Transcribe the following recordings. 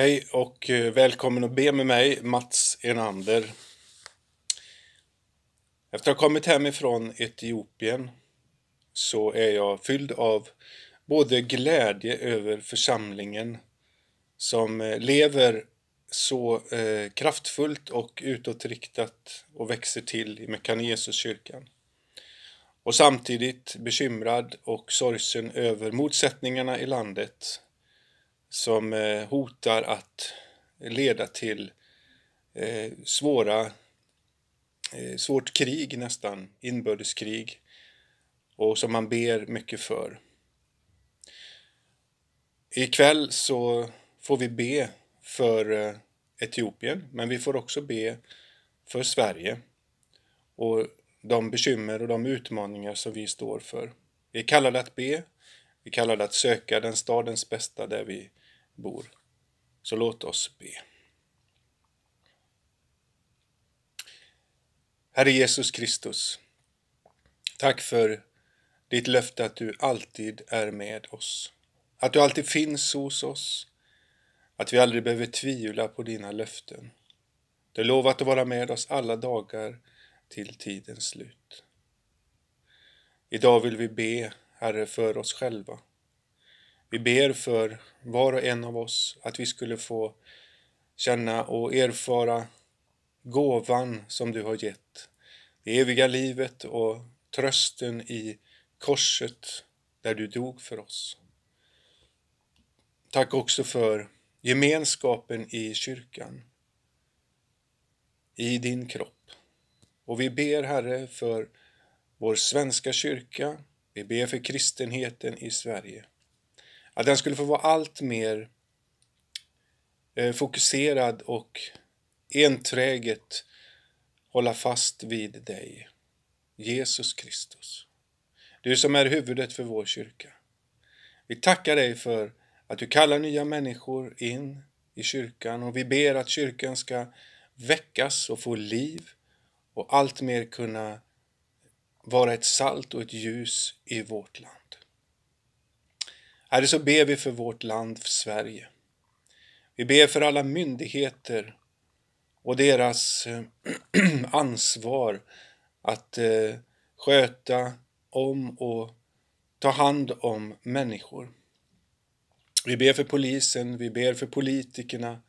Hej och eh, välkommen att be med mig, Mats Enander. Efter att ha kommit hemifrån Etiopien så är jag fylld av både glädje över församlingen som eh, lever så eh, kraftfullt och utåtriktat och växer till i Mekan Jesuskyrkan. Och samtidigt bekymrad och sorgsen över motsättningarna i landet som eh, hotar att leda till eh, svåra, eh, svårt krig nästan, inbördeskrig och som man ber mycket för. Ikväll så får vi be för Etiopien, men vi får också be för Sverige och de bekymmer och de utmaningar som vi står för. Vi är kallade att be, vi är kallade att söka den stadens bästa där vi bor. Så låt oss be. Herre Jesus Kristus, tack för ditt löfte att du alltid är med oss. Att du alltid finns hos oss. Att vi aldrig behöver tvivla på dina löften. Du har lovat att vara med oss alla dagar till tidens slut. Idag vill vi be, Herre, för oss själva. Vi ber för var och en av oss att vi skulle få känna och erfara gåvan som du har gett. Det eviga livet och trösten i korset där du dog för oss. Tack också för gemenskapen i kyrkan, i din kropp. Och vi ber, Herre, för vår svenska kyrka. Vi ber för kristenheten i Sverige. Att den skulle få vara allt mer eh, fokuserad och enträget hålla fast vid dig, Jesus Kristus. Du som är huvudet för vår kyrka. Vi tackar dig för att du kallar nya människor in i kyrkan och vi ber att kyrkan ska väckas och få liv och allt mer kunna vara ett salt och ett ljus i vårt land. Herre, så ber vi för vårt land, för Sverige. Vi ber för alla myndigheter och deras eh, ansvar att eh, sköta om och ta hand om människor. Vi ber för polisen, vi ber för politikerna,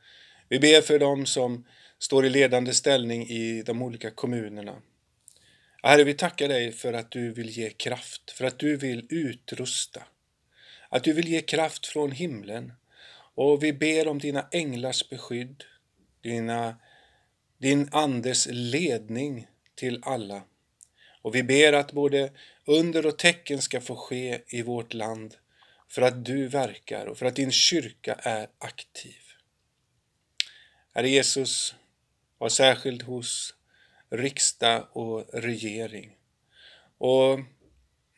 vi ber för dem som står i ledande ställning i de olika kommunerna. Herre, vi tackar dig för att du vill ge kraft, för att du vill utrusta att du vill ge kraft från himlen. Och vi ber om dina änglars beskydd, dina, din andes ledning till alla. Och vi ber att både under och tecken ska få ske i vårt land för att du verkar och för att din kyrka är aktiv. Herre Jesus, var särskilt hos riksdag och regering. Och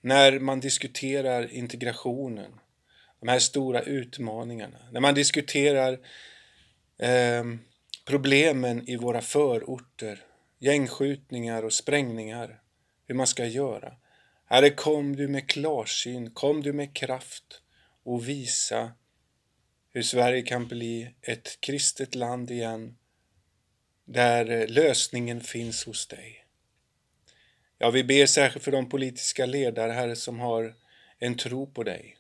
när man diskuterar integrationen de här stora utmaningarna. När man diskuterar eh, problemen i våra förorter, gängskjutningar och sprängningar, hur man ska göra. Herre, kom du med klarsyn, kom du med kraft och visa hur Sverige kan bli ett kristet land igen, där eh, lösningen finns hos dig. Ja, vi ber särskilt för de politiska ledare, Herre, som har en tro på dig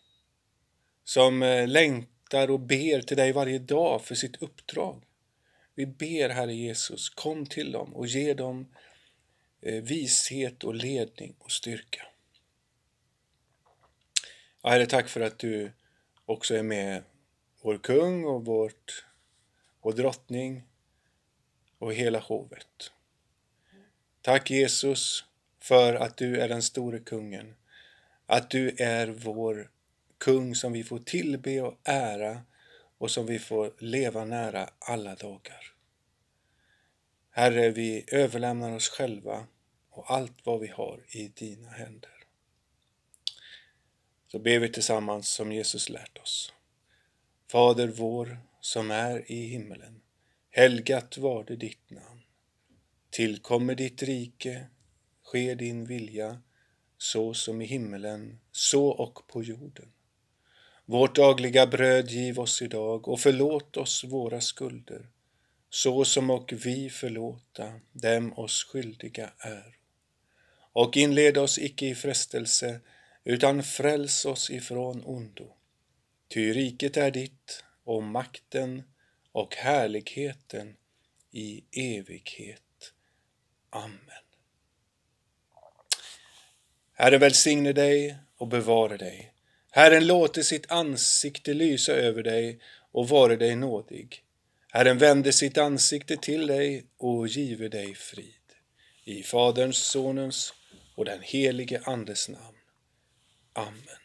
som eh, längtar och ber till dig varje dag för sitt uppdrag. Vi ber Herre Jesus, kom till dem och ge dem eh, vishet och ledning och styrka. Ja, herre, tack för att du också är med vår kung och vårt, vår drottning och hela hovet. Tack Jesus för att du är den store kungen, att du är vår kung som vi får tillbe och ära och som vi får leva nära alla dagar. Herre, vi överlämnar oss själva och allt vad vi har i dina händer. Så ber vi tillsammans som Jesus lärt oss. Fader vår som är i himmelen. Helgat varde ditt namn. Tillkommer ditt rike, sker din vilja, så som i himmelen, så och på jorden. Vårt dagliga bröd giv oss idag och förlåt oss våra skulder, så som och vi förlåta dem oss skyldiga är. Och inled oss icke i frestelse, utan fräls oss ifrån ondo. Ty riket är ditt och makten och härligheten i evighet. Amen. Herre välsigne dig och bevara dig. Herren låter sitt ansikte lysa över dig och vare dig nådig. Herren vänder sitt ansikte till dig och give dig frid. I Faderns, Sonens och den helige Andes namn. Amen.